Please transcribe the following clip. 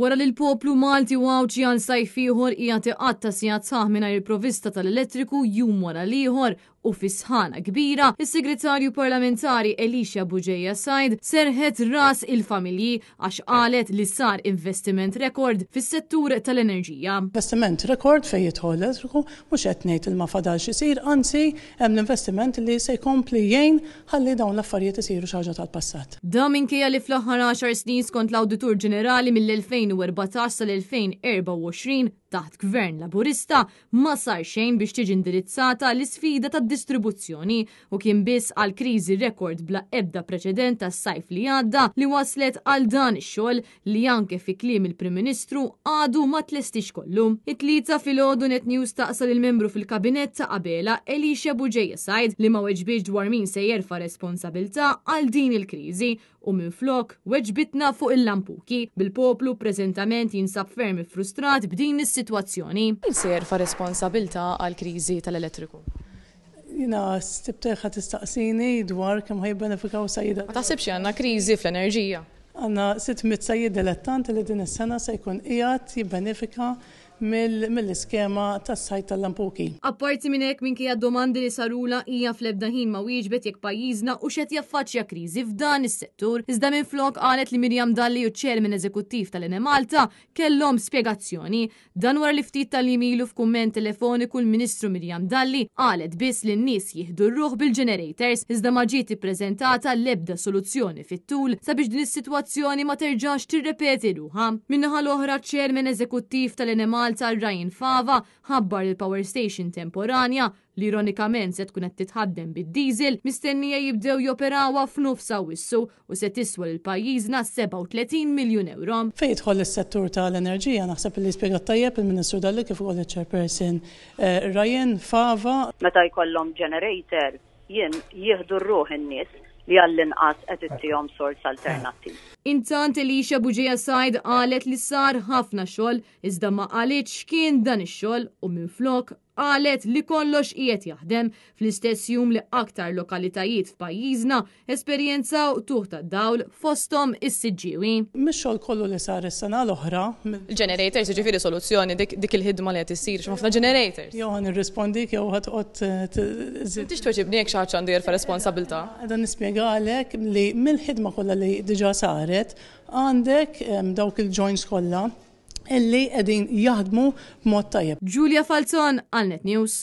Wara li l-poplu Malti u għawċjan sajf ieħor hija tiqatta sigħat saħ mingħajr il-provista tal-elettriku jum wara liħor ieħor u fisħana kbira, il segretarju parlamentari Elisha Buġeja Sajd serħet ras il-familji għax qalet li sar investiment rekord fis-settur tal-enerġija. Investiment rekord fej jitħolles mhux qed ngħid il-ma fadalx għansi anzi hemm l-investiment li se jkompli jgħin ħalli dawn l-affarijiet isiru xi ħaġa tal-passat. Da minkejja li fl-aħħar 10 snin skont l-Awditur Ġenerali mill-2014 sal-2024 taħt gvern laburista ma sar xejn biex tiġi indirizzata l-isfida tad distribuzzjoni u kien biss għal kriżi rekord bla ebda preċedent tas sajf li għadda li waslet għal dan ix-xogħol li anke fi kliem il-Prim Ministru għadu ma tlestix kollu. It-tlieta fil-ħodu net news taqsal il-membru fil-kabinett ta' qabela Elisha Bujej Said li ma weġbiex dwar min se jerfa responsabilta għal din il-kriżi u minn flok weġbitna fuq il-lampuki bil-poplu preżentament jinsab ferm frustrat b'din is is-sitwazzjoni. Il-ser fa' responsabilta għal-kriżi tal-elettriku. Jina, stibteħa tistaqsini dwar kem ħaj benefikaw sajida. Ma taħsibx għanna kriżi fl-enerġija. Għanna 600 sajid dilettant li din is-sena se jkun qiegħed jibbenefika mill-iskema tas sajt tal-Lampuki. Apparti minn hekk minkejja domandi li sarula hija flebda ħin ma wieġbet jekk pajjiżna u xed jaffaċċja kriżi f'dan is-settur, iżda minn flok qalet li Mirjam Dalli u ċermin eżekuttiv tal-Ene Malta kellhom spjegazzjoni dan wara li ftit tal-imilu f'kumment telefoniku l-Ministru Mirjam Dalli qalet biss li n-nies jieħdu rruħ bil-generators iżda ma ġiet ippreżentata l-ebda soluzzjoni fit-tul sabiex din is-sitwazzjoni ma terġax tirrepeti Min-naħa l-oħra ċermin eżekuttiv tal-Ene Malta Malta Ryan Fava ħabbar il-Power Station temporanja li ironikament se tkun qed titħaddem bid-diesel mistennija jibdew joperawa f'nofs wissu u se tiswa il pajjiżna 37 miljun euro. Fejn jidħol is-settur tal-enerġija naħseb li spjegat tajjeb il-Ministru dalli kif ukoll il-Chairperson eh, Ryan Fava. Meta jkollhom generator jien jieħdu r-ruħ in-nies li għall-inqas qed ittihom sors alternattiv. Intant Elisha Buġija Sajd qalet li sar ħafna xogħol iżda ma għalet x'kien dan ix-xogħol u minflok qalet li kollox qiegħed jaħdem fl-istess jum li aktar lokalitajiet f'pajjiżna esperjenzaw tuħ ta' dawl fostom is-siġġiewi. Mix-xogħol kollu li sar is-sena l-oħra. Generators jiġifieri soluzzjoni dik il-ħidma li qed issir x'ħafna generators. Jew ħan irrispondik jew ħadd eh, qod Tix tweġibni jekk xaħġa għandir fa' responsabilità. Dan nispjega għalek li mill-ħidma kollha li diġà saret għandek dawk il-joints kollha illi qegħdin jaħdmu mod tajjeb. Julia Falzon, Alnet News.